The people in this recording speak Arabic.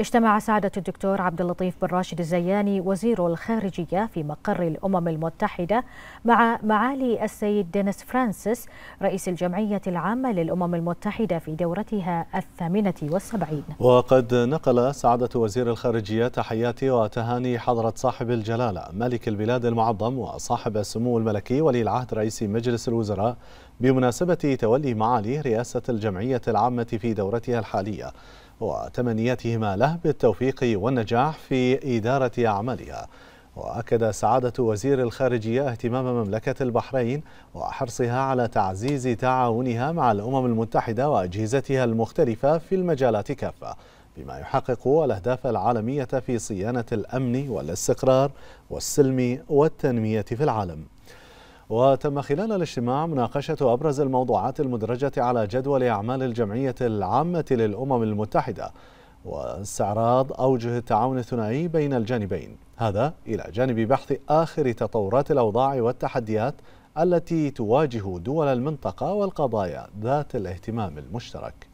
اجتمع سعادة الدكتور عبد اللطيف بن راشد الزياني وزير الخارجية في مقر الأمم المتحدة مع معالي السيد دينيس فرانسيس رئيس الجمعية العامة للأمم المتحدة في دورتها الثامنة والسبعين وقد نقل سعادة وزير الخارجية تحياتي وتهاني حضرة صاحب الجلالة ملك البلاد المعظم وصاحب السمو الملكي ولي العهد رئيس مجلس الوزراء بمناسبة تولي معاليه رئاسة الجمعية العامة في دورتها الحالية وتمنياتهما له بالتوفيق والنجاح في إدارة أعمالها وأكد سعادة وزير الخارجية اهتمام مملكة البحرين وحرصها على تعزيز تعاونها مع الأمم المتحدة وأجهزتها المختلفة في المجالات كافة بما يحقق الأهداف العالمية في صيانة الأمن والاستقرار والسلم والتنمية في العالم وتم خلال الاجتماع مناقشة أبرز الموضوعات المدرجة على جدول أعمال الجمعية العامة للأمم المتحدة واستعراض أوجه التعاون الثنائي بين الجانبين هذا إلى جانب بحث آخر تطورات الأوضاع والتحديات التي تواجه دول المنطقة والقضايا ذات الاهتمام المشترك